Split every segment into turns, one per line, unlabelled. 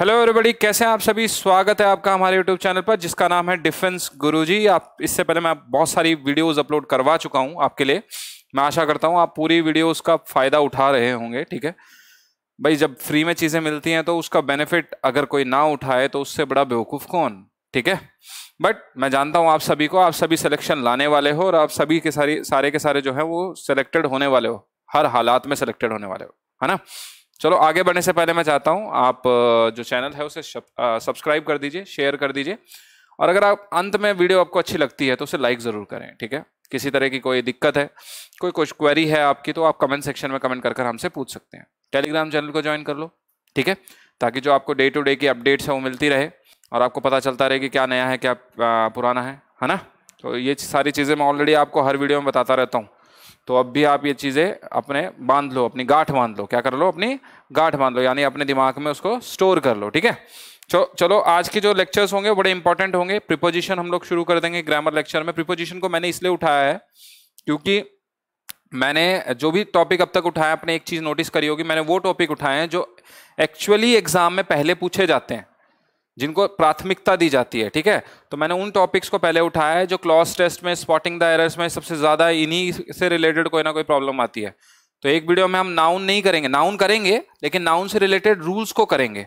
Hello everybody कैसे हैं आप सभी स्वागत है आपका हमारे यूट्यूब चैनल पर जिसका नाम है डिफेंस गुरुजी आप इससे पहले मैं बहुत सारी वीडियोस अपलोड करवा चुका हूं आपके लिए मैं आशा करता हूं आप पूरी वीडियोस का फ़ायदा उठा रहे होंगे ठीक है भाई जब फ्री में चीज़ें मिलती हैं तो उसका बेनिफिट अगर कोई ना उठाए तो उससे बड़ा बेवकूफ़ कौन ठीक है बट मैं जानता हूँ आप सभी को आप सभी सिलेक्शन लाने वाले हो और आप सभी के सारे सारे के सारे जो है वो सिलेक्टेड होने वाले हो हर हालात में सिलेक्टेड होने वाले हो है ना चलो आगे बढ़ने से पहले मैं चाहता हूँ आप जो चैनल है उसे सब्सक्राइब कर दीजिए शेयर कर दीजिए और अगर आप अंत में वीडियो आपको अच्छी लगती है तो उसे लाइक ज़रूर करें ठीक है किसी तरह की कोई दिक्कत है कोई कुछ क्वेरी है आपकी तो आप कमेंट सेक्शन में कमेंट कर कर हमसे पूछ सकते हैं टेलीग्राम चैनल को ज्वाइन कर लो ठीक है ताकि जो आपको डे टू डे की अपडेट्स हैं वो मिलती रहे और आपको पता चलता रहे कि क्या नया है क्या पुराना है है ना तो ये सारी चीज़ें मैं ऑलरेडी आपको हर वीडियो में बताता रहता हूँ तो अब भी आप ये चीज़ें अपने बांध लो अपनी गांठ बांध लो क्या कर लो अपनी गांठ बांध लो यानी अपने दिमाग में उसको स्टोर कर लो ठीक है चो, चलो आज के जो लेक्चर्स होंगे बड़े इंपॉर्टेंट होंगे प्रिपोजिशन हम लोग शुरू कर देंगे ग्रामर लेक्चर में प्रिपोजिशन को मैंने इसलिए उठाया है क्योंकि मैंने जो भी टॉपिक अब तक उठाया आपने एक चीज़ नोटिस करी होगी मैंने वो टॉपिक उठाए हैं जो एक्चुअली एग्जाम में पहले पूछे जाते हैं जिनको प्राथमिकता दी जाती है ठीक है तो मैंने उन टॉपिक्स को पहले उठाया है जो क्लॉस टेस्ट में स्पॉटिंग द एरर्स में सबसे ज़्यादा इन्हीं से रिलेटेड कोई ना कोई प्रॉब्लम आती है तो एक वीडियो में हम नाउन नहीं करेंगे नाउन करेंगे लेकिन नाउन से रिलेटेड रूल्स को करेंगे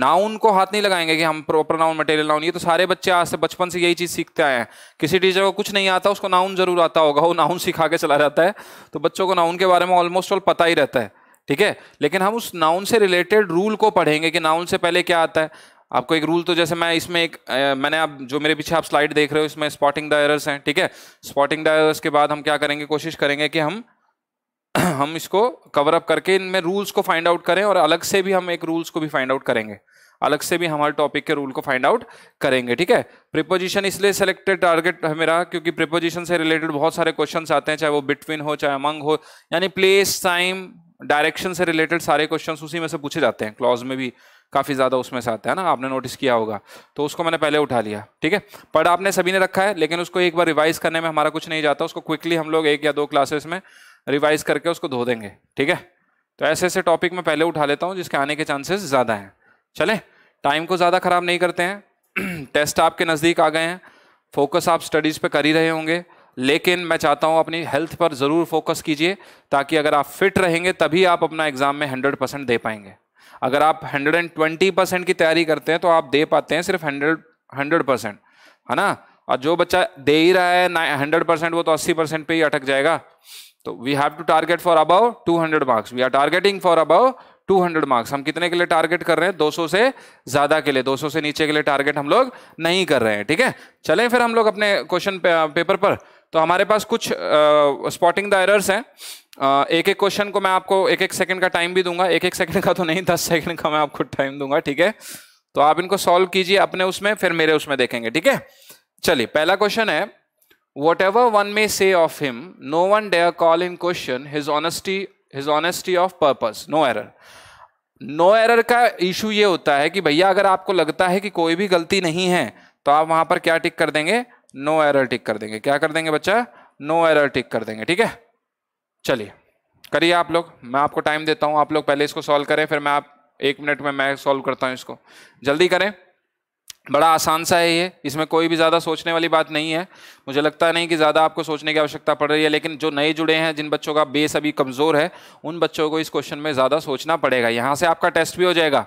नाउन को हाथ नहीं लगाएंगे कि हम प्रॉपर नाउन मटेरियल नाउन ये तो सारे बच्चे आज से बचपन से यही चीज़ सीखते आए हैं किसी टीचर को कुछ नहीं आता उसको नाउन जरूर आता होगा वो नाउन सिखा के चला जाता है तो बच्चों को नाउन के बारे में ऑलमोस्ट ऑल पता ही रहता है ठीक है लेकिन हम उस नाउन से रिलेटेड रूल को पढ़ेंगे कि नाउन से पहले क्या आता है आपको एक रूल तो जैसे मैं इसमें एक आ, मैंने आप जो मेरे पीछे आप स्लाइड देख रहे हो इसमें स्पॉटिंग द एरर्स हैं ठीक है स्पॉटिंग द एरर्स के बाद हम क्या करेंगे कोशिश करेंगे कि हम हम इसको कवर अप करके इनमें रूल्स को फाइंड आउट करें और अलग से भी हम एक रूल्स को भी फाइंड आउट करेंगे अलग से भी हमारे टॉपिक के रूल को फाइंड आउट करेंगे ठीक है प्रिपोजिशन इसलिए सेलेक्टेड टारगेट है मेरा क्योंकि प्रिपोजिशन से रिलेटेड बहुत सारे क्वेश्चन आते हैं चाहे वो बिटवीन हो चाहे अमंग हो यानी प्लेस टाइम डायरेक्शन से रिलेटेड सारे क्वेश्चन उसी में से पूछे जाते हैं क्लॉज में भी काफ़ी ज़्यादा उसमें से आता है ना आपने नोटिस किया होगा तो उसको मैंने पहले उठा लिया ठीक है पढ़ आपने सभी ने रखा है लेकिन उसको एक बार रिवाइज करने में हमारा कुछ नहीं जाता उसको क्विकली हम लोग एक या दो क्लासेस में रिवाइज करके उसको धो देंगे ठीक है तो ऐसे ऐसे टॉपिक मैं पहले उठा लेता हूँ जिसके आने के चांसेस ज़्यादा हैं चले टाइम को ज़्यादा ख़राब नहीं करते हैं टेस्ट आपके नज़दीक आ गए हैं फोकस आप स्टडीज़ पे कर ही रहे होंगे लेकिन मैं चाहता हूँ अपनी हेल्थ पर ज़रूर फोकस कीजिए ताकि अगर आप फिट रहेंगे तभी आप अपना एग्ज़ाम में हंड्रेड परसेंट दे पाएंगे अगर आप 120 परसेंट की तैयारी करते हैं तो आप दे पाते हैं सिर्फ 100 100 परसेंट है ना और जो बच्चा दे ही रहा है हंड्रेड परसेंट वो तो अस्सी परसेंट पर ही अटक जाएगा तो we have to target for about 200 marks we are targeting for about 200 marks हम कितने के लिए टारगेट कर रहे हैं 200 से ज्यादा के लिए 200 से नीचे के लिए टारगेट हम लोग नहीं कर रहे हैं ठीक है चलें फिर हम लोग अपने क्वेश्चन पे, पेपर पर तो हमारे पास कुछ स्पॉटिंग द एरर्स हैं एक एक क्वेश्चन को मैं आपको एक एक सेकंड का टाइम भी दूंगा एक एक सेकंड का तो नहीं दस सेकंड का मैं आपको टाइम दूंगा ठीक है तो आप इनको सॉल्व कीजिए अपने उसमें फिर मेरे उसमें देखेंगे ठीक है चलिए पहला क्वेश्चन है what everyone may say of him no one dare call in question his honesty his honesty of purpose no error no error का इशू ये होता है कि भैया अगर आपको लगता है कि कोई भी गलती नहीं है तो आप वहां पर क्या टिक कर देंगे नो एरर टिक कर देंगे क्या कर देंगे बच्चा नो एरर टिक कर देंगे ठीक है चलिए करिए आप लोग मैं आपको टाइम देता हूँ आप लोग पहले इसको सॉल्व करें फिर मैं आप एक मिनट में मैं सॉल्व करता हूँ इसको जल्दी करें बड़ा आसान सा है ये इसमें कोई भी ज़्यादा सोचने वाली बात नहीं है मुझे लगता नहीं कि ज़्यादा आपको सोचने की आवश्यकता पड़ रही है लेकिन जो नए जुड़े हैं जिन बच्चों का बेस अभी कमज़ोर है उन बच्चों को इस क्वेश्चन में ज़्यादा सोचना पड़ेगा यहाँ से आपका टेस्ट भी हो जाएगा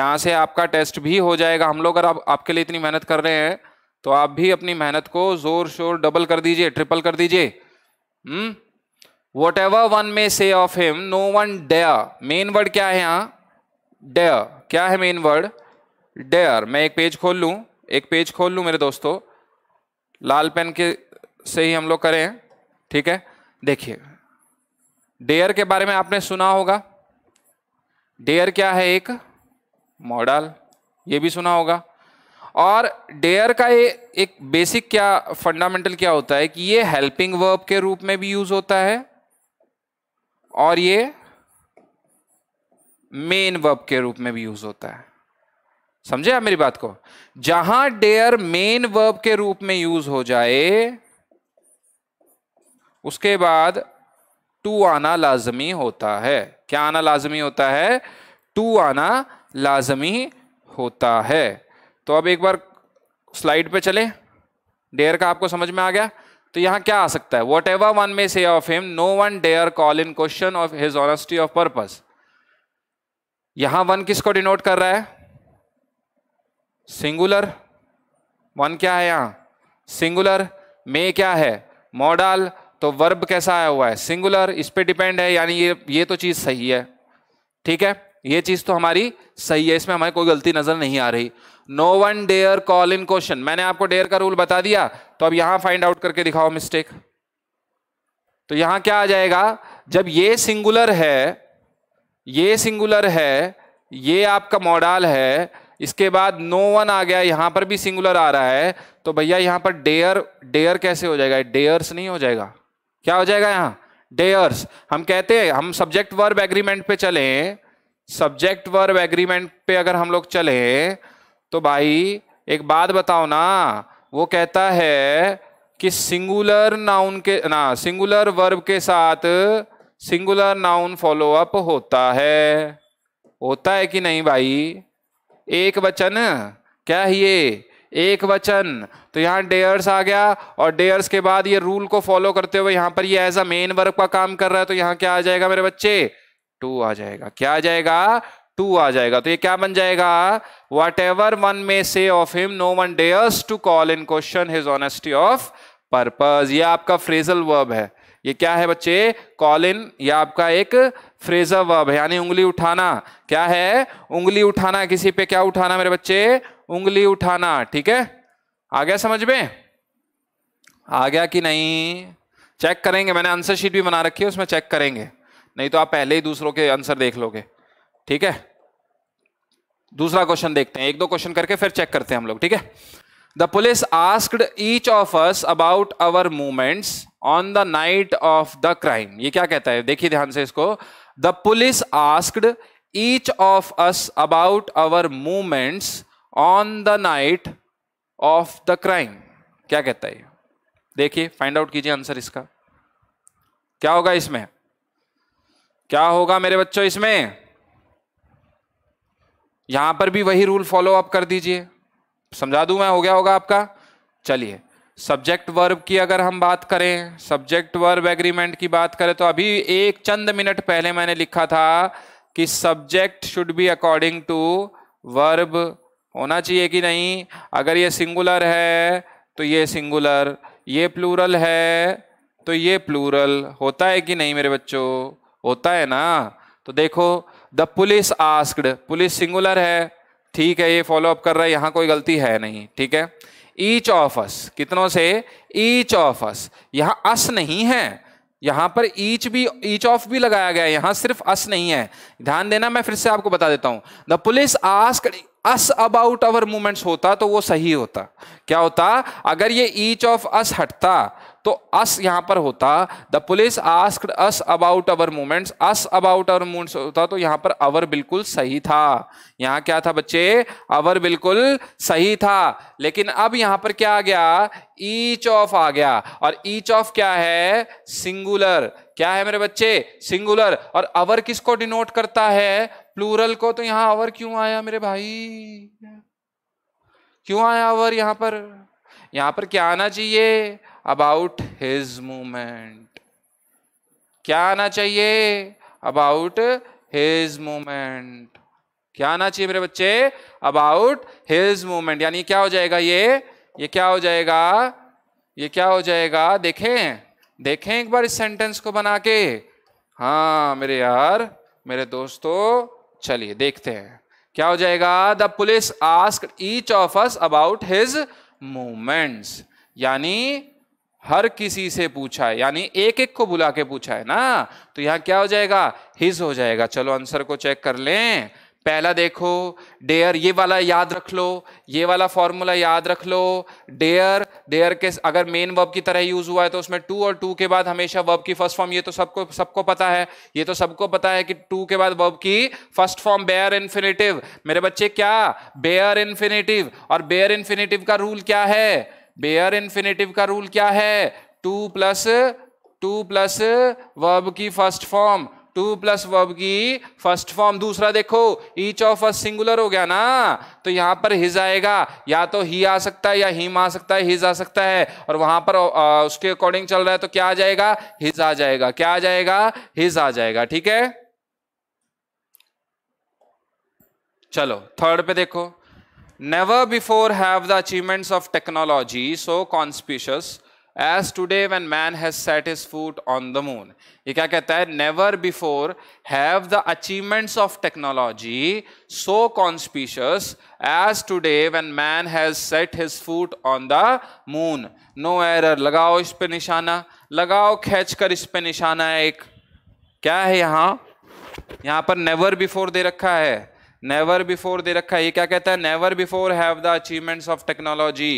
यहाँ से आपका टेस्ट भी हो जाएगा हम लोग अगर आप, आपके लिए इतनी मेहनत कर रहे हैं तो आप भी अपनी मेहनत को ज़ोर शोर डबल कर दीजिए ट्रिपल कर दीजिए हम्म? What everyone may say of him no one dare main word क्या है यहाँ डेयर क्या है मेन वर्ड डेयर मैं एक पेज खोल लूँ एक पेज खोल लूँ मेरे दोस्तों लाल पेन के से ही हम लोग करें ठीक है देखिए डेयर के बारे में आपने सुना होगा डेयर क्या है एक मॉडल ये भी सुना होगा और डेयर का ये एक बेसिक क्या फंडामेंटल क्या होता है कि ये हेल्पिंग वर्ब के रूप में भी यूज होता है और ये मेन वर्ब के रूप में भी यूज होता है समझे आप मेरी बात को जहां डेयर मेन वर्ब के रूप में यूज हो जाए उसके बाद टू आना लाजमी होता है क्या आना लाजमी होता है टू आना लाजमी होता है तो अब एक बार स्लाइड पे चले डेयर का आपको समझ में आ गया तो यहां क्या आ सकता है what ever everyone may say of him no one dare call in question of his honesty of purpose यहां वन किसको डिनोट कर रहा है सिंगुलर वन क्या है यहां सिंगुलर में क्या है मॉडल तो वर्ब कैसा आया हुआ है सिंगुलर इस पे डिपेंड है यानी ये ये तो चीज सही है ठीक है ये चीज तो हमारी सही है इसमें हमारी कोई गलती नजर नहीं आ रही no one dare call in question मैंने आपको डेयर का रूल बता दिया तो अब यहां फाइंड आउट करके दिखाओ मिस्टेक तो यहां क्या आ जाएगा जब ये सिंगुलर है ये सिंगुलर है ये आपका मॉडल है इसके बाद नो वन आ गया यहां पर भी सिंगुलर आ रहा है तो भैया यहां पर डेयर डेयर कैसे हो जाएगा डेयर्स नहीं हो जाएगा क्या हो जाएगा यहां डेयर्स हम कहते हैं हम सब्जेक्ट वर्ब एग्रीमेंट पे चले सब्जेक्ट वर्ब एग्रीमेंट पे अगर हम लोग चले तो भाई एक बात बताओ ना वो कहता है कि सिंगुलर नाउन के ना सिंगुलर वर्ब के साथ सिंगुलर नाउन फॉलो अप होता है होता है कि नहीं भाई एक वचन क्या है ये एक वचन तो यहाँ डेयर्स आ गया और डेयर्स के बाद ये रूल को फॉलो करते हुए यहाँ पर ये एज अ मेन वर्ब का काम कर रहा है तो यहाँ क्या आ जाएगा मेरे बच्चे टू आ जाएगा क्या आ जाएगा टू आ जाएगा तो ये क्या बन जाएगा what everyone may say of him no one dares to call in question his honesty of purpose ये आपका फ्रेजल वर्ब है ये क्या है बच्चे कॉल इन यह आपका एक फ्रेजल वर्ब है यानी उंगली उठाना क्या है उंगली उठाना किसी पे क्या उठाना मेरे बच्चे उंगली उठाना ठीक है आ गया समझ में आ गया कि नहीं चेक करेंगे मैंने आंसर शीट भी बना रखी है उसमें चेक करेंगे नहीं तो आप पहले ही दूसरों के आंसर देख लोगे ठीक है दूसरा क्वेश्चन देखते हैं एक दो क्वेश्चन करके फिर चेक करते हैं हम लोग ठीक है the police asked each of us about our movements on the night of the crime ये क्या कहता है देखिए ध्यान से इसको the police asked each of us about our movements on the night of the crime क्या कहता है देखिए फाइंड आउट कीजिए आंसर इसका क्या होगा इसमें क्या होगा मेरे बच्चों इसमें यहां पर भी वही रूल फॉलो अप कर दीजिए समझा दू मैं हो गया होगा आपका चलिए सब्जेक्ट वर्ब की अगर हम बात करें सब्जेक्ट वर्ब एग्रीमेंट की बात करें तो अभी एक चंद मिनट पहले मैंने लिखा था कि subject should be according to verb होना चाहिए कि नहीं अगर ये सिंगुलर है तो ये सिंगुलर ये प्लूरल है तो ये प्लूरल होता है कि नहीं मेरे बच्चों होता है ना तो देखो the police asked police singular है ठीक है ये फॉलो अप कर रहा है यहाँ कोई गलती है नहीं ठीक है ईच ऑफ अस कितनों से ईच ऑफ अस यहाँ अस नहीं है यहाँ पर ईच भी ईच ऑफ भी लगाया गया है यहाँ सिर्फ अस नहीं है ध्यान देना मैं फिर से आपको बता देता हूँ the police ask us about our movements होता तो वो सही होता क्या होता अगर ये ईच ऑफ अस हटता तो अस यहाँ पर होता the police ask us about our movements us about our movements होता तो यहाँ पर अवर बिल्कुल सही था यहाँ क्या था बच्चे अवर बिल्कुल सही था लेकिन अब यहाँ पर क्या आ गया ईच ऑफ आ गया और ईच ऑफ क्या है सिंगुलर क्या है मेरे बच्चे सिंगुलर और अवर किसको डिनोट करता है प्लूरल को तो यहाँ अवर क्यों आया मेरे भाई क्यों आया अवर यहाँ पर यहाँ पर क्या आना चाहिए अबाउट हिज मूमेंट क्या आना चाहिए अबाउट हिज मूमेंट क्या आना चाहिए मेरे बच्चे अबाउट हिज मूमेंट यानी क्या हो जाएगा ये ये क्या हो जाएगा ये क्या हो जाएगा देखें देखें एक बार इस सेंटेंस को बना के हाँ मेरे यार मेरे दोस्तों चलिए देखते हैं क्या हो जाएगा the police ask each of us about his movements यानी हर किसी से पूछा है यानी एक एक को बुला के पूछा है ना तो यहाँ क्या हो जाएगा हिज हो जाएगा चलो आंसर को चेक कर लें पहला देखो डेयर ये वाला याद रख लो ये वाला फॉर्मूला याद रख लो डेयर डेयर के अगर मेन वर्ब की तरह यूज हुआ है तो उसमें टू और टू के बाद हमेशा वर्ब की फर्स्ट फॉर्म ये तो सबको सबको पता है ये तो सबको पता है कि टू के बाद वर्ब की फर्स्ट फॉर्म बेयर इन्फिनेटिव मेरे बच्चे क्या बेयर इन्फिनेटिव और बेयर इन्फिनेटिव का रूल क्या है बेयर इन्फिनेटिव का रूल क्या है to plus to plus verb की first form to plus verb की फर्स्ट फॉर्म दूसरा देखो ईच ऑफ अस सिंगुलर हो गया ना तो यहां पर हिज आएगा या तो ही आ सकता है या हिम आ सकता है हिज आ सकता है और वहां पर आ, उसके अकॉर्डिंग चल रहा है तो क्या आ जाएगा हिज आ जाएगा क्या आ जाएगा हिज आ जाएगा ठीक है चलो थर्ड पे देखो Never before have the achievements of technology so conspicuous as today when man has set his foot on the moon. ye kya kehta hai Never before have the achievements of technology so conspicuous as today when man has set his foot on the moon. No error. लगाओ इस पे निशाना लगाओ खींच कर इस पे निशाना ek kya hai yahan yahan par never before de rakha hai never before दे रखा है ये क्या कहता है never before have the achievements of technology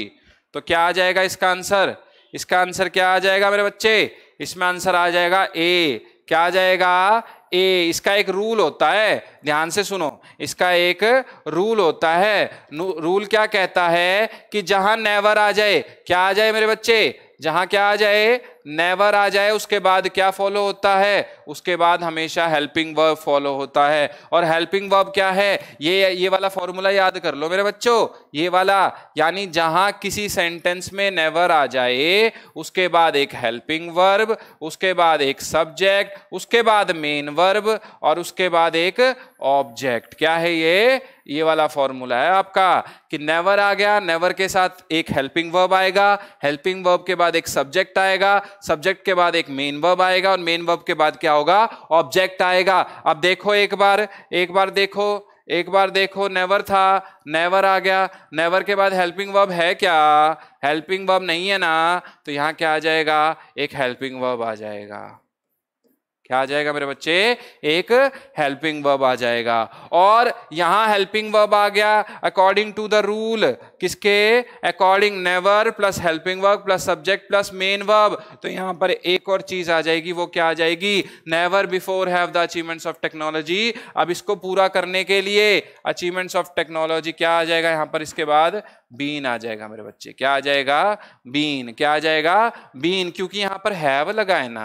तो क्या आ जाएगा इसका आंसर इसका आंसर क्या आ जाएगा मेरे बच्चे इसमें आंसर आ जाएगा ए क्या आ जाएगा ए इसका एक रूल होता है ध्यान से सुनो इसका एक रूल होता है रूल क्या कहता है कि जहां नेवर आ जाए क्या आ जाए मेरे बच्चे जहां क्या आ जाए नेवर आ जाए उसके बाद क्या फॉलो होता है उसके बाद हमेशा हेल्पिंग वर्ब फॉलो होता है और हेल्पिंग वर्ब क्या है ये ये वाला फॉर्मूला याद कर लो मेरे बच्चों ये वाला यानी जहां किसी सेंटेंस में नेवर आ जाए उसके बाद एक हेल्पिंग वर्ब उसके बाद एक सब्जेक्ट उसके बाद मेन वर्ब और उसके बाद एक ऑब्जेक्ट क्या है ये ये वाला फॉर्मूला है आपका कि नेवर आ गया नेवर के साथ एक हेल्पिंग वर्ब आएगा हेल्पिंग वर्ब के बाद एक सब्जेक्ट आएगा सब्जेक्ट के बाद एक मेन वर्ब आएगा और मेन वर्ब के बाद क्या होगा ऑब्जेक्ट आएगा अब देखो एक बार एक बार देखो एक बार देखो नेवर था नेवर आ गया नेवर के बाद हेल्पिंग वर्ब है क्या हेल्पिंग वर्ब नहीं है ना तो यहाँ क्या आ जाएगा एक हेल्पिंग वर्ब आ जाएगा क्या आ जाएगा मेरे बच्चे एक हेल्पिंग वर्ब आ जाएगा और यहां हेल्पिंग वर्ब आ गया अकॉर्डिंग टू द रूल किसके according never plus helping verb plus subject plus main verb तो यहां पर एक और चीज आ जाएगी वो क्या आ जाएगी never before have the achievements of technology अब इसको पूरा करने के लिए अचीवमेंट्स ऑफ टेक्नोलॉजी क्या आ जाएगा यहां पर इसके बाद बीन आ जाएगा मेरे बच्चे क्या आ जाएगा बीन क्या आ जाएगा बीन क्योंकि यहाँ पर हैव लगा है ना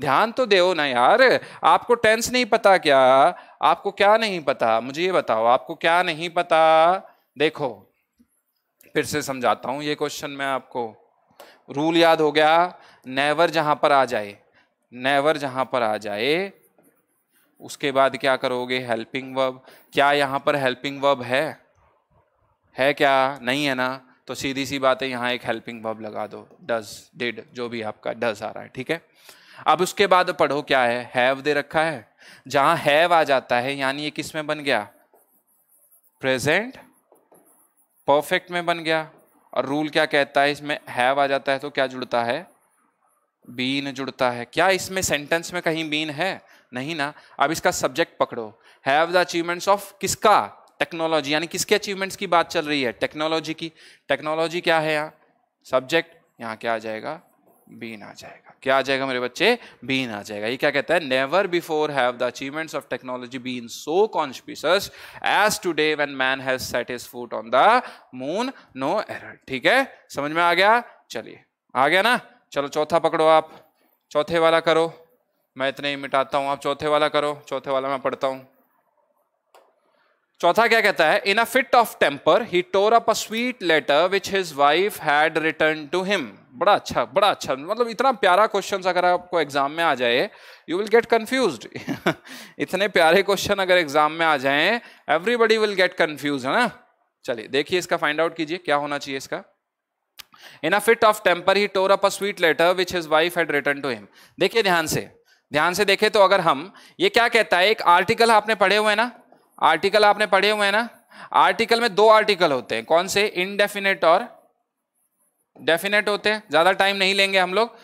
ध्यान तो दे ना यार आपको टेंस नहीं पता क्या आपको क्या नहीं पता मुझे ये बताओ आपको क्या नहीं पता देखो फिर से समझाता हूँ ये क्वेश्चन मैं आपको रूल याद हो गया नेवर जहां पर आ जाए नेवर जहां पर आ जाए उसके बाद क्या करोगे हेल्पिंग वर्ब क्या यहां पर हेल्पिंग वर्ब है है क्या नहीं है ना तो सीधी सी बात है यहाँ एक हेल्पिंग वर्ब लगा दो डज डिड जो भी आपका डज आ रहा है ठीक है अब उसके बाद पढ़ो क्या है हैव दे रखा है जहां हैव आ जाता है यानी ये किस में बन गया प्रेजेंट परफेक्ट में बन गया और रूल क्या कहता है इसमें हैव आ जाता है तो क्या जुड़ता है बीन जुड़ता है क्या इसमें सेंटेंस में कहीं बीन है नहीं ना अब इसका सब्जेक्ट पकड़ो हैव द अचीवमेंट्स ऑफ किसका टेक्नोलॉजी यानी किसके अचीवमेंट्स की बात चल रही है टेक्नोलॉजी की टेक्नोलॉजी क्या है यहाँ सब्जेक्ट यहाँ क्या आ जाएगा बीन आ जाएगा क्या आ जाएगा मेरे बच्चे बीन आ जाएगा ये क्या कहता है never before have the achievements of technology been so conscious as today when man has set his foot on the moon no error ठीक है समझ में आ गया चलिए आ गया ना चलो चौथा पकड़ो आप चौथे वाला करो मैं इतने ही मिटाता हूँ आप चौथे वाला करो चौथे वाला मैं पढ़ता हूँ चौथा क्या कहता है in a fit of temper he tore up a sweet letter which his wife had return to him बड़ा अच्छा बड़ा अच्छा मतलब इतना प्यारा क्वेश्चन अगर आपको एग्जाम में आ जाए यू विल गेट कन्फ्यूज इतने प्यारे क्वेश्चन अगर एग्जाम में आ जाए एवरीबडी विल गेट कन्फ्यूज है ना चलिए देखिए इसका फाइंड आउट कीजिए क्या होना चाहिए इसका in a fit of temper he tore up a sweet letter which his wife had return to him देखिए ध्यान से ध्यान से देखें तो अगर हम ये क्या कहता है एक आर्टिकल आपने पढ़े हुए हैं ना आर्टिकल आपने पढ़े हुए हैं ना आर्टिकल में दो आर्टिकल होते हैं कौन से इनडेफिनेट और डेफिनेट होते हैं ज़्यादा टाइम नहीं लेंगे हम लोग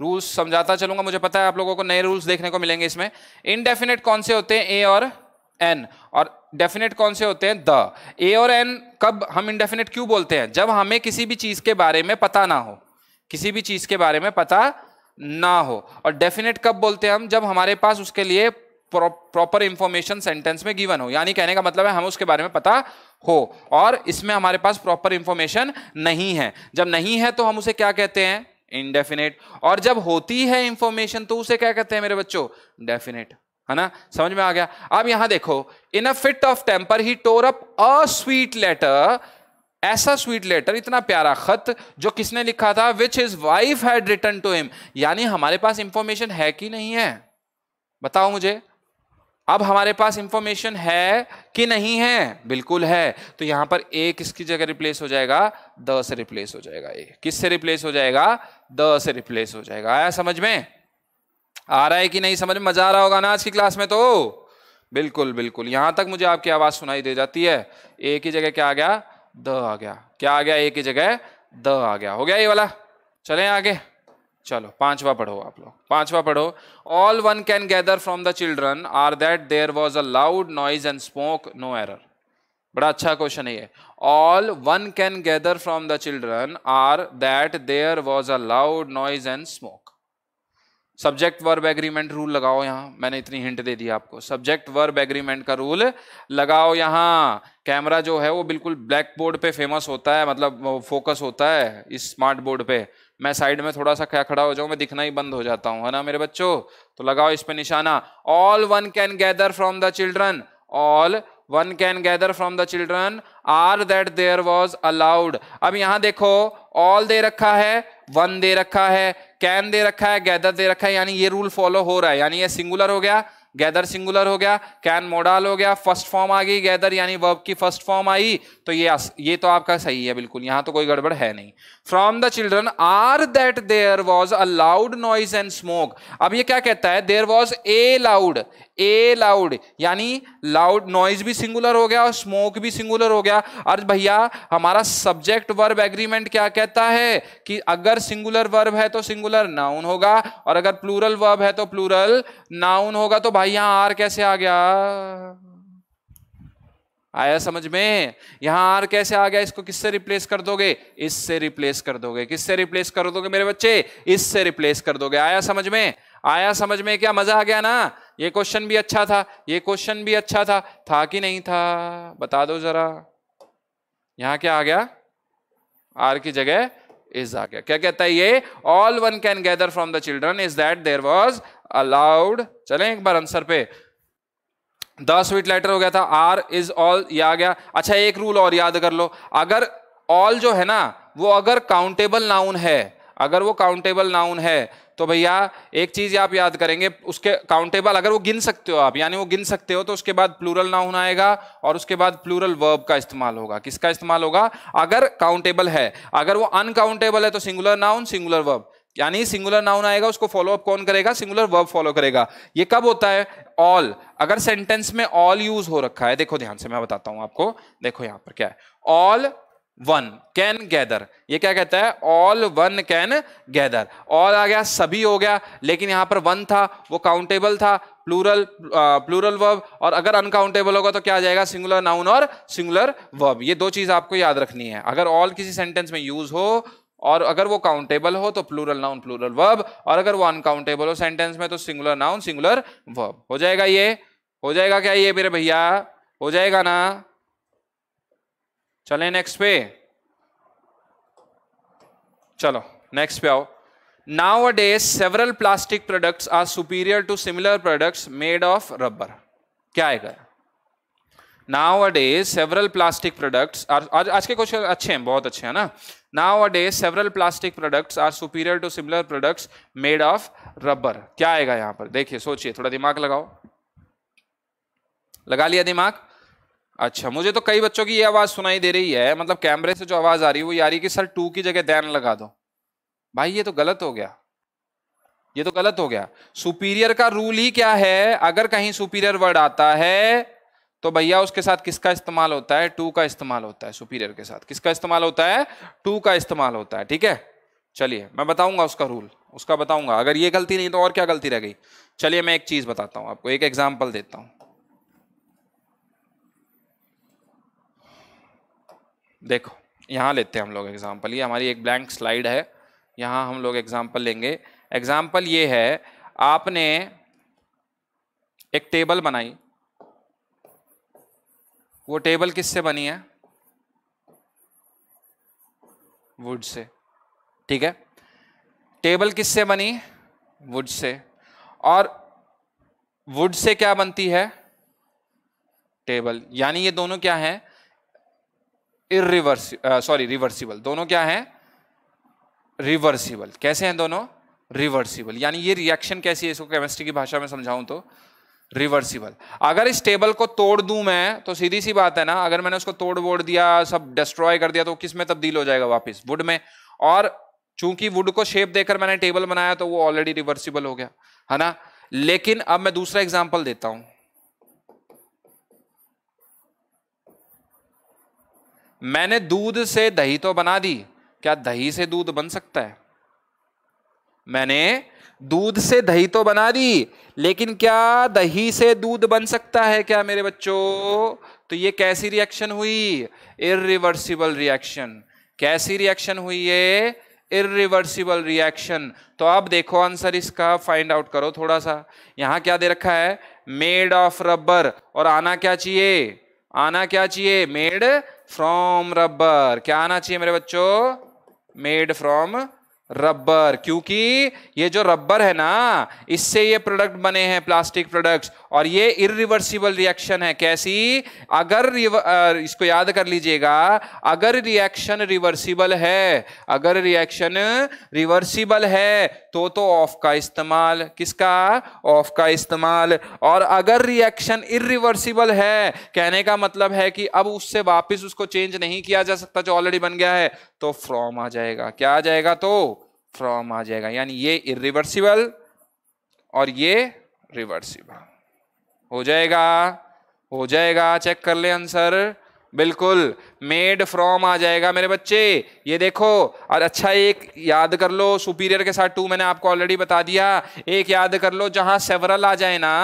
रूल्स समझाता चलूंगा मुझे पता है आप लोगों को नए रूल्स देखने को मिलेंगे इसमें इनडेफिनेट कौन से होते हैं ए और एन और डेफिनेट कौन से होते हैं द ए और एन कब हम इनडेफिनेट क्यों बोलते हैं जब हमें किसी भी चीज़ के बारे में पता ना हो किसी भी चीज़ के बारे में पता ना हो और डेफिनेट कब बोलते हैं हम जब हमारे पास उसके लिए प्रॉपर इंफॉर्मेशन सेंटेंस में गिवन हो यानी कहने का मतलब है हम उसके बारे में पता हो और इसमें हमारे पास प्रॉपर इंफॉर्मेशन नहीं है जब नहीं है तो हम उसे क्या कहते हैं इनडेफिनेट और जब होती है इंफॉर्मेशन तो उसे क्या कहते हैं मेरे बच्चों डेफिनेट है ना समझ में आ गया अब यहां देखो in a fit of temper he tore up a sweet letter ऐसा स्वीट लेटर इतना प्यारा खत जो किसने लिखा था which his wife had return to him यानी हमारे पास इंफॉर्मेशन है कि नहीं है बताओ मुझे अब हमारे पास इंफॉर्मेशन है कि नहीं है बिल्कुल है तो यहां पर ए किसकी जगह रिप्लेस हो जाएगा द से रिप्लेस हो जाएगा ए किस से रिप्लेस हो जाएगा द से रिप्लेस हो जाएगा आया समझ में आ रहा है कि नहीं समझ में मजा आ रहा होगा ना आज की क्लास में तो बिल्कुल बिल्कुल यहां तक मुझे आपकी आवाज सुनाई दे जाती है ए की जगह क्या आ गया द आ गया क्या आ गया ए की जगह द आ गया हो गया ये वाला चले आगे चलो पांचवा पढ़ो आप लोग पांचवा पढ़ो all one can gather from the children are that there was a loud noise and smoke no error बड़ा अच्छा क्वेश्चन है ये all one can gather from the children are that there was a loud noise and smoke subject verb agreement rule लगाओ यहां मैंने इतनी hint दे दी आपको सब्जेक्ट वर्ब एग्रीमेंट का रूल लगाओ यहां कैमरा जो है वो बिल्कुल ब्लैक बोर्ड पे फेमस होता है मतलब फोकस होता है इस स्मार्ट बोर्ड पे मैं साइड में थोड़ा सा क्या खड़ा हो जाऊं मैं दिखना ही बंद हो जाता हूं है ना मेरे बच्चों तो लगाओ इस पे निशाना all one can gather from the children all one can gather from the children are that there was a loud अब यहां देखो ऑल दे रखा है वन दे रखा है कैन दे रखा है गैदर दे रखा है यानी ये रूल फॉलो हो रहा है यानी ये सिंगुलर हो गया गैदर सिंगुलर हो गया कैन मोडल हो गया फर्स्ट फॉर्म आ गई गैदर यानी वर्ब की फर्स्ट फॉर्म आई तो ये ये तो आपका सही है बिल्कुल यहां तो कोई गड़बड़ है नहीं from the children are that there was a loud noise and smoke अब ये क्या कहता है there was a loud a loud यानी लाउड नॉइज भी सिंगुलर हो गया और स्मोक भी सिंगुलर हो गया अर्ज भैया हमारा सब्जेक्ट वर्ब एग्रीमेंट क्या कहता है कि अगर सिंगुलर वर्ब है तो सिंगुलर नाउन होगा और अगर प्लूरल वर्ब है तो प्लूरल नाउन होगा तो भाई यहां आर कैसे आ गया आया समझ में यहां आर कैसे आ गया इसको किससे रिप्लेस कर दोगे इससे रिप्लेस कर दोगे किससे रिप्लेस कर दोगे मेरे बच्चे इससे रिप्लेस कर दोगे आया समझ में आया समझ में क्या मजा आ गया ना ये क्वेश्चन भी अच्छा था ये क्वेश्चन भी अच्छा था था कि नहीं था बता दो जरा यहां क्या आ गया आर की जगह इज आ गया क्या कहता है ये all one can gather from the children is that there was a loud चले एक बार आंसर पे दस स्वीट लेटर हो गया था आर इज ऑल ये आ गया अच्छा एक रूल और याद कर लो अगर ऑल जो है ना वो अगर काउंटेबल नाउन है अगर वो काउंटेबल नाउन है तो भैया एक चीज आप याद करेंगे उसके काउंटेबल अगर वो गिन सकते हो आप यानी वो गिन सकते हो तो उसके बाद प्लूरल नाउन आएगा और उसके बाद प्लूरल वर्ब का इस्तेमाल होगा किसका इस्तेमाल होगा अगर काउंटेबल है अगर वो अनकाउंटेबल है तो सिंगुलर नाउन सिंगुलर वर्ब यानी सिंगुलर नाउन आएगा उसको फॉलोअप कौन करेगा सिंगुलर वर्ब फॉलो करेगा ये कब होता है ऑल अगर सेंटेंस में ऑल यूज हो रखा है देखो ध्यान से मैं बताता हूं आपको देखो यहां पर क्या है ऑल वन कैन गैदर ये क्या कहता है all one can gather all आ गया सभी हो गया लेकिन यहां पर वन था वो काउंटेबल था प्लूरल प्लूरल वर्ब और अगर अनकाउंटेबल होगा तो क्या आ जाएगा सिंगुलर नाउन और सिंगुलर वर्ब ये दो चीज आपको याद रखनी है अगर ऑल किसी सेंटेंस में यूज हो और अगर वो काउंटेबल हो तो प्लूरल नाउन प्लूरल वर्ब और अगर वो अनकाउंटेबल हो सेंटेंस में तो सिंगुलर नाउन सिंगुलर वर्ब हो जाएगा ये हो जाएगा क्या ये मेरे भैया हो जाएगा ना चले नेक्स्ट पे चलो नेक्स्ट पे आओ nowadays several plastic products are superior to similar products made of rubber क्या आएगा nowadays अडे सेवरल प्लास्टिक are आज, आज के क्वेश्चन अच्छे हैं बहुत अच्छे हैं nowadays several plastic products are superior to similar products made of rubber क्या आएगा यहाँ पर देखिए सोचिए थोड़ा दिमाग लगाओ लगा लिया दिमाग अच्छा मुझे तो कई बच्चों की ये आवाज सुनाई दे रही है मतलब कैमरे से जो आवाज आ रही है वो यारी कि सर टू की जगह दैन लगा दो भाई ये तो गलत हो गया ये तो गलत हो गया सुपीरियर का रूल ही क्या है अगर कहीं सुपीरियर वर्ड आता है तो भैया उसके साथ किसका इस्तेमाल होता है टू का इस्तेमाल होता है सुपीरियर के साथ किसका इस्तेमाल होता है टू का इस्तेमाल होता है ठीक है चलिए मैं बताऊंगा उसका रूल उसका बताऊंगा अगर ये गलती नहीं तो और क्या गलती रह गई चलिए मैं एक चीज बताता हूं आपको एक एग्जाम्पल देता हूं देखो यहां लेते हैं हम लोग एग्जाम्पल ये हमारी एक ब्लैंक स्लाइड है यहां हम लोग एग्जाम्पल लेंगे एग्जाम्पल ये है आपने एक टेबल बनाई वो टेबल किससे बनी है वुड से ठीक है टेबल किससे बनी वुड से और वुड से क्या बनती है टेबल यानी ये दोनों क्या हैं इिवर्सिबल सॉरी रिवर्सिबल दोनों क्या हैं रिवर्सिबल कैसे हैं दोनों रिवर्सिबल यानी ये रिएक्शन कैसी है इसको केमिस्ट्री की भाषा में समझाऊं तो रिवर्सिबल अगर इस टेबल को तोड़ दूं मैं तो सीधी सी बात है ना अगर मैंने उसको तोड़ वोड़ दिया सब डिस्ट्रॉय कर दिया तो किस में तब्दील हो जाएगा वापस वुड में और चूंकि वुड को शेप देकर मैंने टेबल बनाया तो वो ऑलरेडी रिवर्सिबल हो गया है ना लेकिन अब मैं दूसरा एग्जाम्पल देता हूं मैंने दूध से दही तो बना दी क्या दही से दूध बन सकता है मैंने दूध से दही तो बना दी लेकिन क्या दही से दूध बन सकता है क्या मेरे बच्चों तो ये कैसी रिएक्शन हुई इरिवर्सिबल रिएक्शन कैसी रिएक्शन हुई ये इरिवर्सिबल रिएक्शन तो अब देखो आंसर इसका फाइंड आउट करो थोड़ा सा यहाँ क्या दे रखा है मेड ऑफ रबर और आना क्या चाहिए आना क्या चाहिए मेड फ्रॉम रबर क्या आना चाहिए मेरे बच्चों मेड फ्रॉम रबर क्योंकि ये जो रबर है ना इससे ये प्रोडक्ट बने हैं प्लास्टिक प्रोडक्ट्स और ये इरिवर्सिबल रिएक्शन है कैसी अगर इसको याद कर लीजिएगा अगर रिएक्शन रिवर्सिबल है अगर रिएक्शन रिवर्सिबल है तो तो ऑफ का इस्तेमाल किसका ऑफ का इस्तेमाल और अगर रिएक्शन इरिवर्सिबल है कहने का मतलब है कि अब उससे वापस उसको चेंज नहीं किया जा सकता जो ऑलरेडी बन गया है तो फ्रॉम आ जाएगा क्या आ जाएगा तो फ्रॉम आ जाएगा यानी ये इिवर्सिबल और ये रिवर्सिबल हो जाएगा हो जाएगा चेक कर ले आंसर बिल्कुल मेड फ्रॉम आ जाएगा मेरे बच्चे ये देखो और अच्छा एक याद कर लो सुपीरियर के साथ टू मैंने आपको ऑलरेडी बता दिया एक याद कर लो जहां सेवरल आ जाए ना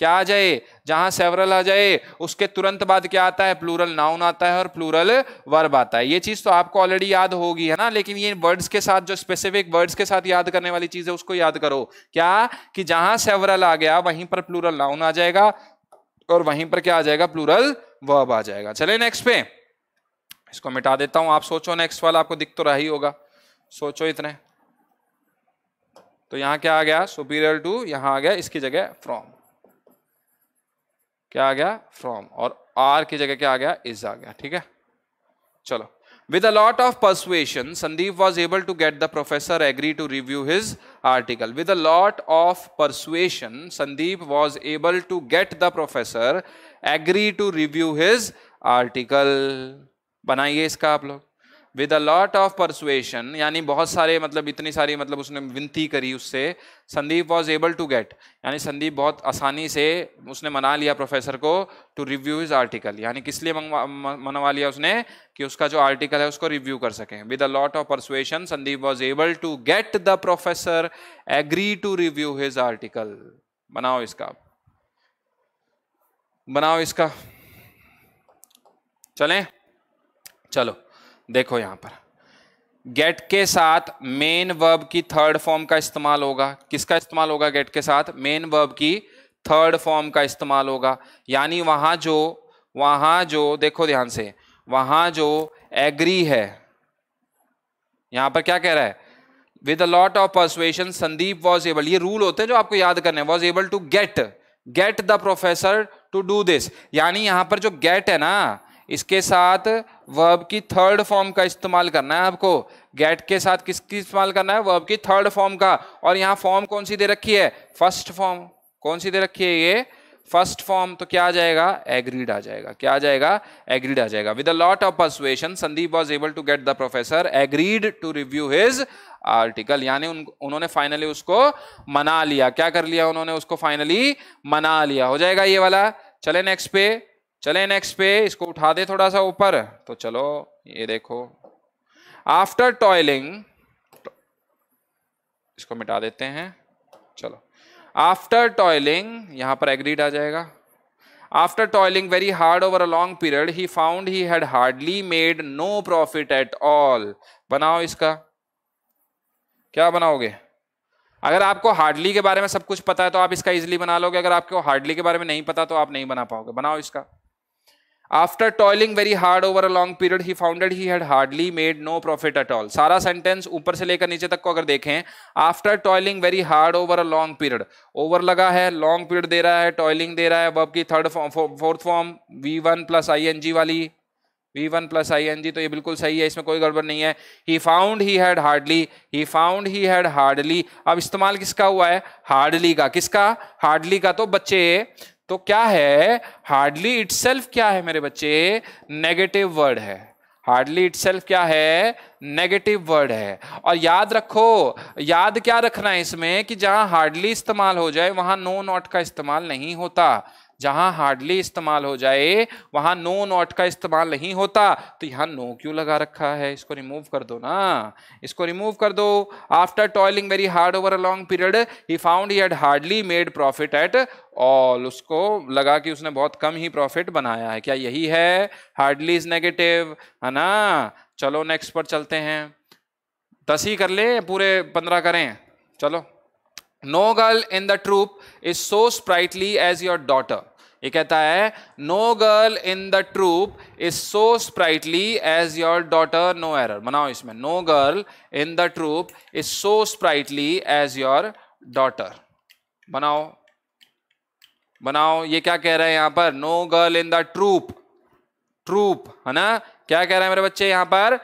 क्या आ जाए जहां सेवरल आ जाए उसके तुरंत बाद क्या आता है प्लूरल नाउन आता है और प्लूरल वर्ब आता है ये चीज तो आपको ऑलरेडी याद होगी है ना लेकिन ये वर्ड्स के साथ जो स्पेसिफिक वर्ड्स के साथ याद करने वाली चीज है उसको याद करो क्या कि जहां सेवरल आ गया वहीं पर प्लूरल नाउन आ जाएगा और वहीं पर क्या आ जाएगा प्लूरल वर्ब आ जाएगा चले नेक्स्ट पे इसको मिटा देता हूं आप सोचो नेक्स्ट वाला आपको दिख तो रहा ही होगा सोचो इतने तो यहां क्या आ गया सुपीरियर टू यहां आ गया इसकी जगह फ्रॉम क्या आ गया फ्रॉम और आर की जगह क्या आ गया इज आ गया ठीक है चलो with a lot of persuasion Sandeep was able to get the professor agree to review his article with lot of persuasion Sandeep was able to get the professor agree to review his article बनाइए इसका आप लोग with a lot of persuasion यानी बहुत सारे मतलब इतनी सारी मतलब उसने विनती करी उससे Sandeep was able to get यानी संदीप बहुत आसानी से उसने मना लिया प्रोफेसर को टू रिव्यू हिज आर्टिकल यानी किस लिए मनवा लिया उसने कि उसका जो आर्टिकल है उसको रिव्यू कर सकें with a lot of persuasion Sandeep was able to get the professor agree to review his article बनाओ इसका बनाओ इसका चलें चलो देखो यहां पर गेट के साथ मेन वर्ब की थर्ड फॉर्म का इस्तेमाल होगा किसका इस्तेमाल होगा गेट के साथ मेन वर्ब की थर्ड फॉर्म का इस्तेमाल होगा यानी वहां जो वहां जो देखो ध्यान से वहां जो एग्री है यहां पर क्या कह रहा है with a lot of persuasion Sandeep was able ये रूल होते हैं जो आपको याद करने was able to get get the professor to do this यानी यहां पर जो गेट है ना इसके साथ वर्ब की थर्ड फॉर्म का इस्तेमाल करना है आपको गेट के साथ किसकी इस्तेमाल करना है वर्ब की थर्ड फॉर्म का और यहाँ फॉर्म कौन सी दे रखी है फर्स्ट फॉर्म कौन सी दे रखी है ये फर्स्ट फॉर्म तो क्या आ जाएगा एग्रीड आ जाएगा क्या आ जाएगा एग्रीड आ जाएगा with a lot of persuasion Sandeep was able to get the professor agreed to review his article यानी उन्होंने फाइनली उसको मना लिया क्या कर लिया उन्होंने उसको फाइनली मना लिया हो जाएगा ये वाला चले नेक्स्ट पे चले नेक्स्ट पे इसको उठा दे थोड़ा सा ऊपर तो चलो ये देखो आफ्टर टॉयलिंग इसको मिटा देते हैं चलो आफ्टर टॉयलिंग यहां पर एग्रीड आ जाएगा after toiling very hard over a long period he found he had hardly made no profit at all बनाओ इसका क्या बनाओगे अगर आपको हार्डली के बारे में सब कुछ पता है तो आप इसका इजिली बना लोगे अगर आपको हार्डली के बारे में नहीं पता तो आप नहीं बना पाओगे बनाओ इसका after toiling very hard over a long period he founded he had hardly made no profit at all सारा सेंटेंस ऊपर से लेकर नीचे तक को अगर देखें after toiling very hard over a long period over लगा है लॉन्ग पीरियड दे रहा है टॉयलिंग दे रहा है वर्ब की third form fourth form V one plus I N G वाली V one plus I N G तो ये बिल्कुल सही है इसमें कोई गड़बड़ नहीं है he found he had hardly he found he had hardly अब इस्तेमाल किसका हुआ है हार्डली का किसका हार्डली का तो बच्चे तो क्या है हार्डली इट क्या है मेरे बच्चे नेगेटिव वर्ड है हार्डली इट क्या है नेगेटिव वर्ड है और याद रखो याद क्या रखना है इसमें कि जहां हार्डली इस्तेमाल हो जाए वहां नो नॉट का इस्तेमाल नहीं होता जहां हार्डली इस्तेमाल हो जाए वहां नो नॉट का इस्तेमाल नहीं होता तो यहाँ नो क्यों लगा रखा है इसको रिमूव कर दो ना इसको रिमूव कर दो after toiling very hard over a long period he found he had hardly made profit at all उसको लगा कि उसने बहुत कम ही प्रॉफिट बनाया है क्या यही है हार्डली इज नेगेटिव है ना चलो नेक्स्ट पर चलते हैं दस ही कर ले पूरे पंद्रह करें चलो no girl in the troop is so sprightly as your daughter ये कहता है no girl in the troop is so sprightly as your daughter no error बनाओ इसमें no girl in the troop is so sprightly as your daughter बनाओ बनाओ ये क्या कह रहा है यहां पर no girl in the troop troop है ना क्या कह रहा है मेरे बच्चे यहां पर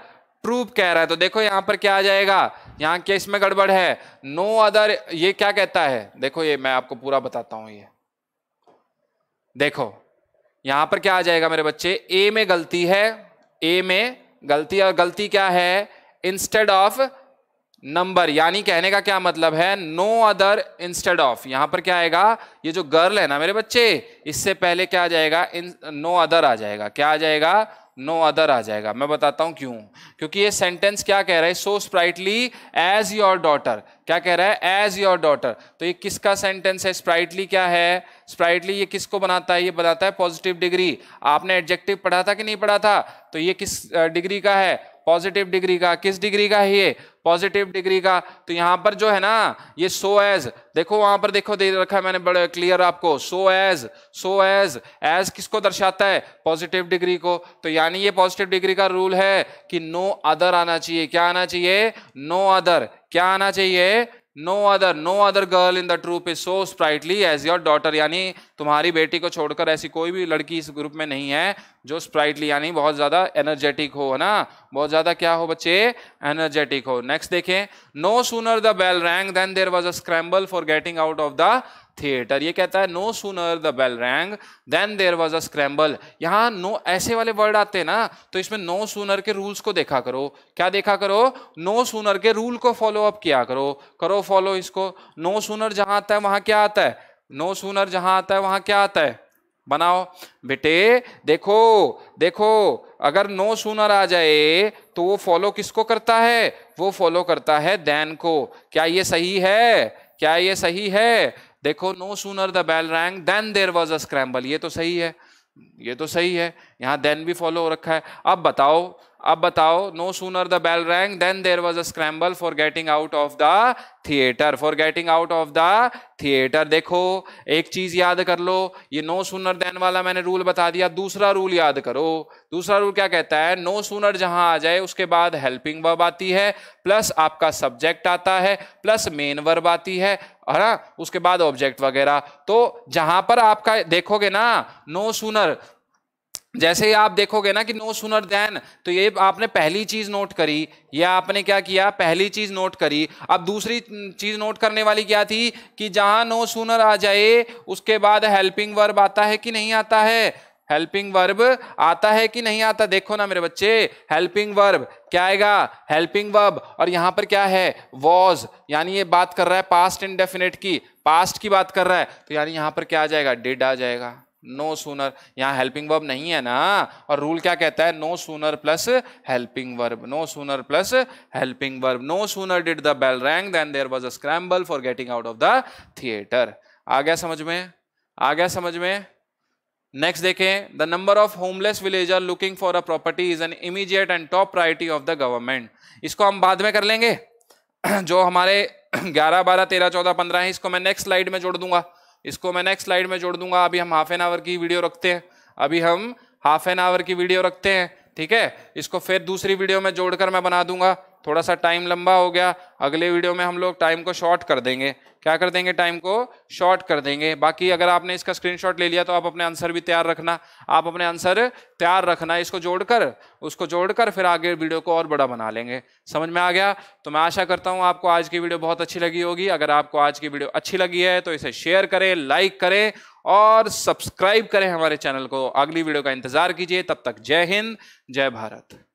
ट्रूप कह रहा है तो देखो यहां पर क्या आ जाएगा यहां क्या इसमें गड़बड़ है नो no अदर ये क्या कहता है देखो ये मैं आपको पूरा बताता हूं ये देखो यहां पर क्या आ जाएगा मेरे बच्चे ए में गलती है ए में गलती और गलती क्या है इंस्टेड ऑफ नंबर यानी कहने का क्या मतलब है नो अदर इंस्टेड ऑफ यहां पर क्या आएगा ये जो गर्ल है ना मेरे बच्चे इससे पहले क्या आ जाएगा नो अदर आ जाएगा क्या आ जाएगा नो अदर आ जाएगा मैं बताता हूं क्यों क्योंकि ये सेंटेंस क्या कह रहा है so sprightly as your daughter क्या कह रहा है एज योर डॉटर तो ये किसका सेंटेंस है स्प्राइटली क्या है स्प्राइटली ये किसको बनाता है ये बताता है पॉजिटिव डिग्री आपने एडजेक्टिव पढ़ा था कि नहीं पढ़ा था तो ये किस डिग्री का है पॉजिटिव डिग्री का किस डिग्री का है ये पॉजिटिव डिग्री का तो यहां पर जो है ना ये सो एज देखो वहां पर देखो दे रखा है मैंने बड़े क्लियर आपको so as so as as किसको दर्शाता है पॉजिटिव डिग्री को तो यानी ये पॉजिटिव डिग्री का रूल है कि नो अदर आना चाहिए क्या आना चाहिए नो अदर क्या आना चाहिए no other no other girl in the troop is so sprightly as your daughter यानी तुम्हारी बेटी को छोड़कर ऐसी कोई भी लड़की इस ग्रुप में नहीं है जो स्प्राइटली यानी बहुत ज़्यादा एनर्जेटिक हो है ना बहुत ज़्यादा क्या हो बच्चे एनर्जेटिक हो नेक्स्ट देखें no sooner the bell rang than there was a scramble for getting out of the theatre ये कहता है no sooner the bell rang than there was a scramble यहाँ नो ऐसे वाले वर्ड आते हैं ना तो इसमें नो सुनर के रूल्स को देखा करो क्या देखा करो नो सुनर के रूल को फॉलो अप किया करो करो फॉलो इसको नो सुनर जहाँ आता है वहाँ क्या आता है नो सुनर जहाँ आता है वहाँ क्या आता है बनाओ बेटे देखो देखो अगर नो सुनर आ जाए तो वो फॉलो किसको करता है वो फॉलो करता है दैन को क्या ये सही है क्या ये सही है देखो no sooner the bell rang than there was a scramble ये तो सही है ये तो सही है यहाँ देन भी फॉलो हो रखा है अब बताओ अब बताओ no sooner the bell rang than there was a scramble for getting out of the theatre for getting out of the theatre देखो एक चीज याद कर लो ये नो सूनर देन वाला मैंने रूल बता दिया दूसरा रूल याद करो दूसरा रूल क्या कहता है नो सूनर जहां आ जाए उसके बाद हेल्पिंग वर्ब आती है प्लस आपका सब्जेक्ट आता है प्लस मेन वर्ब आती है ना उसके बाद ऑब्जेक्ट वगैरह तो जहां पर आपका देखोगे ना नो सूनर जैसे ही आप देखोगे ना कि नो सुनर देन तो ये आपने पहली चीज नोट करी या आपने क्या किया पहली चीज नोट करी अब दूसरी चीज नोट करने वाली क्या थी कि जहां नो सुनर आ जाए उसके बाद हेल्पिंग वर्ब आता है कि नहीं आता है हेल्पिंग वर्ब आता है कि नहीं आता देखो ना मेरे बच्चे हेल्पिंग वर्ब क्या आएगा हेल्पिंग वर्ब और यहाँ पर क्या है वॉज यानी ये बात कर रहा है पास्ट इंडेफिनेट की पास्ट की बात कर रहा है तो यानी यहाँ पर क्या आ जाएगा डिड आ जाएगा नो सूनर यहाँ हेल्पिंग वर्ब नहीं है ना और रूल क्या कहता है no sooner plus helping verb no sooner plus helping verb no sooner did the bell rang than there was a scramble for getting out of the theatre आ गया समझ में आ गया समझ में नेक्स्ट देखें the number of homeless villager looking for a property is an immediate and top priority of the government इसको हम बाद में कर लेंगे जो हमारे 11, 12, 13, 14, 15 है इसको मैं नेक्स्ट स्लाइड में जोड़ दूंगा इसको मैं नेक्स्ट स्लाइड में जोड़ दूंगा अभी हम हाफ एन आवर की वीडियो रखते हैं अभी हम हाफ एन आवर की वीडियो रखते हैं ठीक है इसको फिर दूसरी वीडियो में जोड़कर मैं बना दूंगा थोड़ा सा टाइम लंबा हो गया अगले वीडियो में हम लोग टाइम को शॉर्ट कर देंगे क्या कर देंगे टाइम को शॉर्ट कर देंगे बाकी अगर आपने इसका स्क्रीनशॉट ले लिया तो आप अपने आंसर भी तैयार रखना आप अपने आंसर तैयार रखना इसको जोड़कर उसको जोड़कर फिर आगे वीडियो को और बड़ा बना लेंगे समझ में आ गया तो मैं आशा करता हूँ आपको आज की वीडियो बहुत अच्छी लगी होगी अगर आपको आज की वीडियो अच्छी लगी है तो इसे शेयर करें लाइक करें और सब्सक्राइब करें हमारे चैनल को अगली वीडियो का इंतजार कीजिए तब तक जय हिंद जय भारत